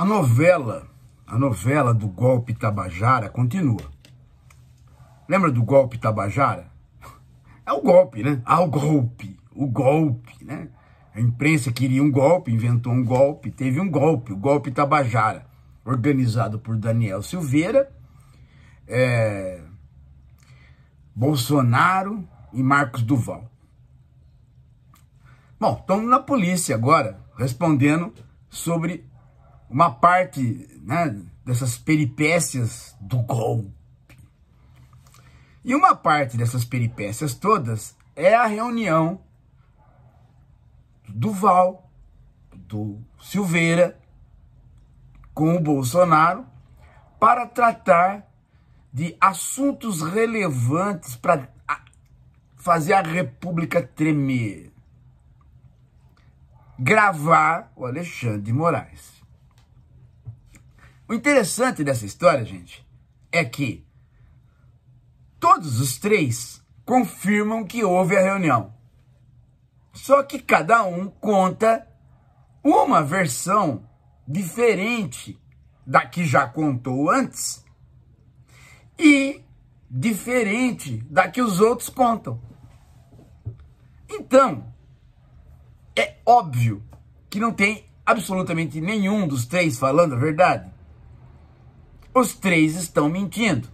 A novela, a novela do golpe Tabajara continua. Lembra do golpe Tabajara? É o golpe, né? Ah, o golpe, o golpe, né? A imprensa queria um golpe, inventou um golpe, teve um golpe, o golpe Tabajara, organizado por Daniel Silveira, é, Bolsonaro e Marcos Duval. Bom, estamos na polícia agora, respondendo sobre uma parte né, dessas peripécias do golpe. E uma parte dessas peripécias todas é a reunião do Duval, do Silveira, com o Bolsonaro, para tratar de assuntos relevantes para fazer a República tremer. Gravar o Alexandre de Moraes. O interessante dessa história, gente, é que todos os três confirmam que houve a reunião. Só que cada um conta uma versão diferente da que já contou antes e diferente da que os outros contam. Então, é óbvio que não tem absolutamente nenhum dos três falando a verdade os três estão mentindo.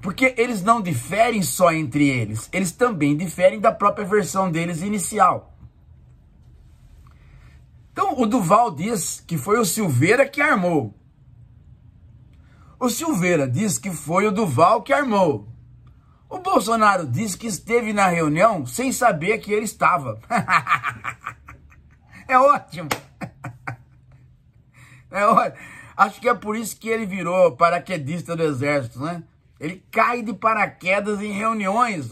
Porque eles não diferem só entre eles, eles também diferem da própria versão deles inicial. Então o Duval diz que foi o Silveira que armou. O Silveira diz que foi o Duval que armou. O Bolsonaro diz que esteve na reunião sem saber que ele estava. é ótimo. é ótimo. Acho que é por isso que ele virou paraquedista do exército, né? Ele cai de paraquedas em reuniões.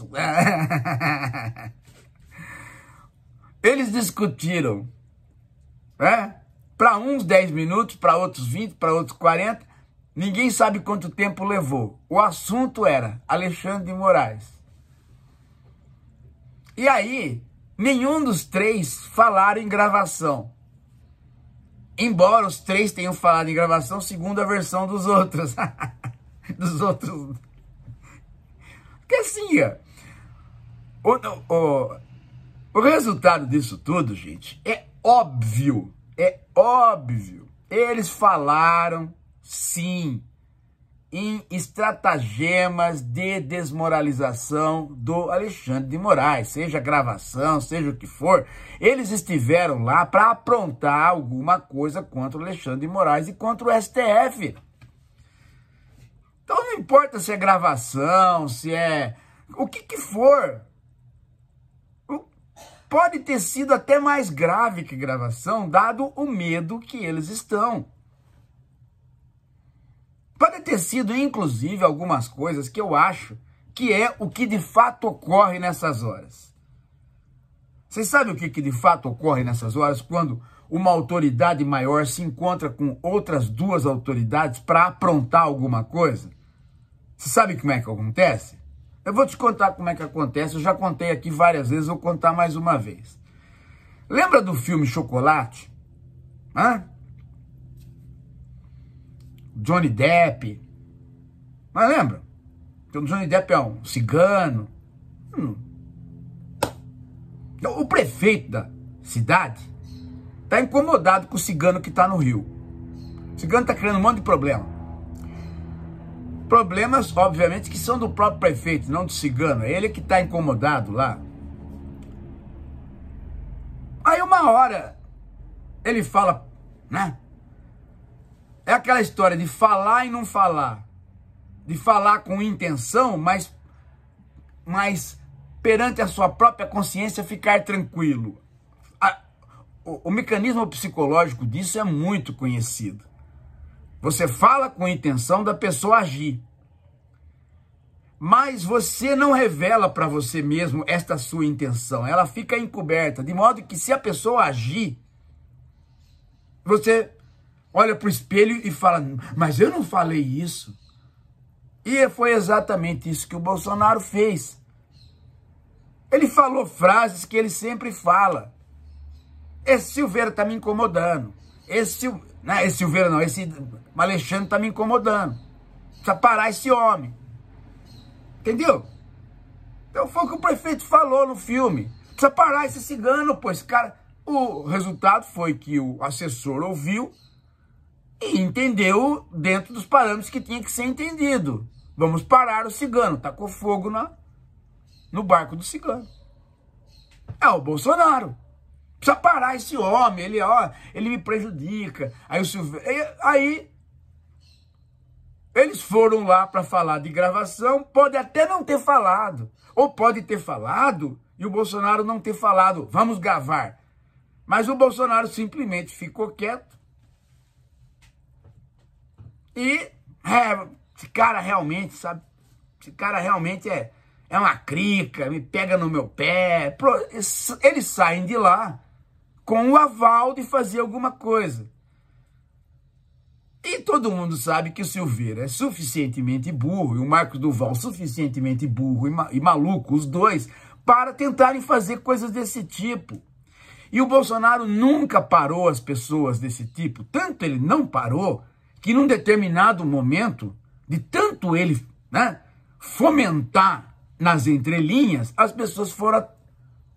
Eles discutiram, né? Para uns 10 minutos, para outros 20, para outros 40. Ninguém sabe quanto tempo levou. O assunto era Alexandre de Moraes. E aí, nenhum dos três falaram em gravação. Embora os três tenham falado em gravação segundo a versão dos outros. dos outros. Porque assim, o, o, o resultado disso tudo, gente, é óbvio. É óbvio. Eles falaram sim em estratagemas de desmoralização do Alexandre de Moraes, seja gravação, seja o que for, eles estiveram lá para aprontar alguma coisa contra o Alexandre de Moraes e contra o STF. Então não importa se é gravação, se é o que, que for. Pode ter sido até mais grave que gravação, dado o medo que eles estão. Pode ter sido, inclusive, algumas coisas que eu acho que é o que de fato ocorre nessas horas. Vocês sabem o que, que de fato ocorre nessas horas? Quando uma autoridade maior se encontra com outras duas autoridades para aprontar alguma coisa? Você sabe como é que acontece? Eu vou te contar como é que acontece. Eu já contei aqui várias vezes, vou contar mais uma vez. Lembra do filme Chocolate? Hã? Johnny Depp. Mas lembra? Então, Johnny Depp é um cigano. Hum. Então, o prefeito da cidade está incomodado com o cigano que está no Rio. O cigano está criando um monte de problema. Problemas, obviamente, que são do próprio prefeito, não do cigano. É ele que está incomodado lá. Aí uma hora ele fala, né? É aquela história de falar e não falar. De falar com intenção, mas, mas perante a sua própria consciência ficar tranquilo. A, o, o mecanismo psicológico disso é muito conhecido. Você fala com a intenção da pessoa agir. Mas você não revela para você mesmo esta sua intenção. Ela fica encoberta, de modo que se a pessoa agir, você olha para o espelho e fala: Mas eu não falei isso. E foi exatamente isso que o Bolsonaro fez. Ele falou frases que ele sempre fala. Esse Silveira está me incomodando. Esse, né, esse Silveira não, esse Alexandre está me incomodando. Precisa parar esse homem. Entendeu? Então foi o que o prefeito falou no filme. Precisa parar esse cigano, pois, cara. O resultado foi que o assessor ouviu, e entendeu dentro dos parâmetros que tinha que ser entendido. Vamos parar o cigano, tacou fogo na, no barco do cigano. É o Bolsonaro. Precisa parar esse homem, ele, ó, ele me prejudica. Aí, o aí eles foram lá para falar de gravação, pode até não ter falado, ou pode ter falado e o Bolsonaro não ter falado, vamos gravar. Mas o Bolsonaro simplesmente ficou quieto, e é, esse cara realmente, sabe? Esse cara realmente é, é uma crica, me pega no meu pé. Eles saem de lá com o aval de fazer alguma coisa. E todo mundo sabe que o Silveira é suficientemente burro e o Marcos Duval suficientemente burro e, ma e maluco, os dois, para tentarem fazer coisas desse tipo. E o Bolsonaro nunca parou as pessoas desse tipo, tanto ele não parou que num determinado momento, de tanto ele né, fomentar nas entrelinhas, as pessoas foram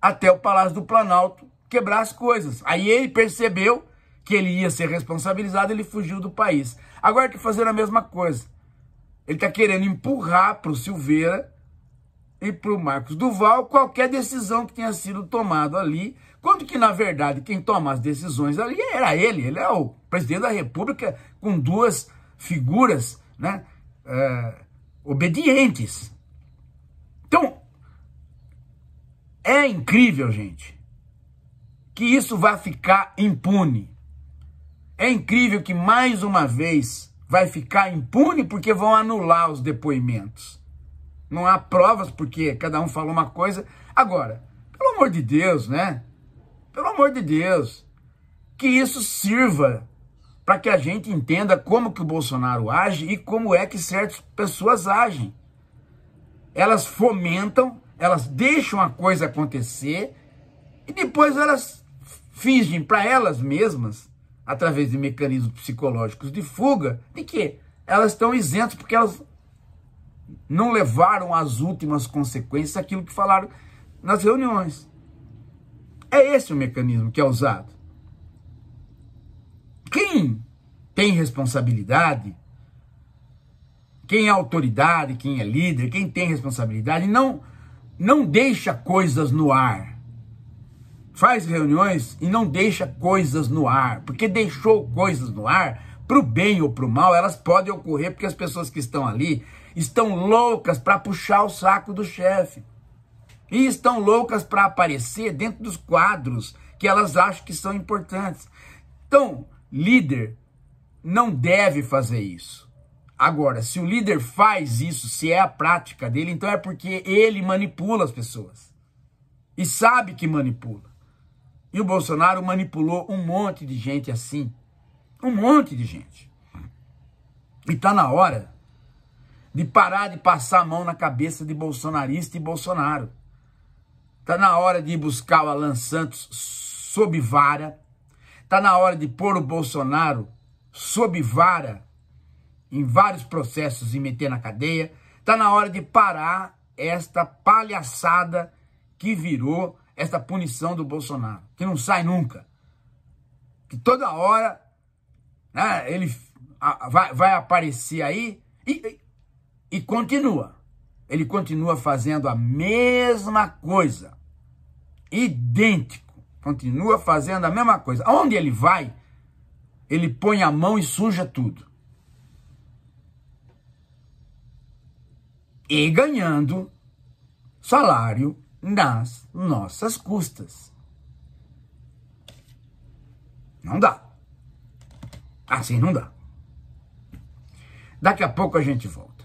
até o Palácio do Planalto quebrar as coisas. Aí ele percebeu que ele ia ser responsabilizado, ele fugiu do país. Agora que tá fazer a mesma coisa. Ele está querendo empurrar para o Silveira e para o Marcos Duval qualquer decisão que tenha sido tomada ali, quando que, na verdade, quem toma as decisões ali era ele, ele é o presidente da República com duas figuras né, é, obedientes. Então, é incrível, gente, que isso vai ficar impune. É incrível que, mais uma vez, vai ficar impune porque vão anular os depoimentos. Não há provas, porque cada um falou uma coisa. Agora, pelo amor de Deus, né? Pelo amor de Deus, que isso sirva para que a gente entenda como que o Bolsonaro age e como é que certas pessoas agem. Elas fomentam, elas deixam a coisa acontecer e depois elas fingem para elas mesmas, através de mecanismos psicológicos de fuga, de que elas estão isentas porque elas não levaram às últimas consequências aquilo que falaram nas reuniões. É esse o mecanismo que é usado. Quem tem responsabilidade, quem é autoridade, quem é líder, quem tem responsabilidade, não, não deixa coisas no ar. Faz reuniões e não deixa coisas no ar, porque deixou coisas no ar, para o bem ou para o mal, elas podem ocorrer porque as pessoas que estão ali estão loucas para puxar o saco do chefe. E estão loucas para aparecer dentro dos quadros que elas acham que são importantes. Então, líder não deve fazer isso. Agora, se o líder faz isso, se é a prática dele, então é porque ele manipula as pessoas. E sabe que manipula. E o Bolsonaro manipulou um monte de gente assim. Um monte de gente. E está na hora de parar de passar a mão na cabeça de bolsonarista e Bolsonaro. Está na hora de buscar o Alan Santos sob vara. Está na hora de pôr o Bolsonaro sob vara em vários processos e meter na cadeia. Está na hora de parar esta palhaçada que virou esta punição do Bolsonaro, que não sai nunca. Que toda hora ah, ele a, vai, vai, aparecer aí e, e, e continua. Ele continua fazendo a mesma coisa. Idêntico. Continua fazendo a mesma coisa. Onde ele vai, ele põe a mão e suja tudo. E ganhando salário nas nossas custas. Não dá. Assim não dá. Daqui a pouco a gente volta.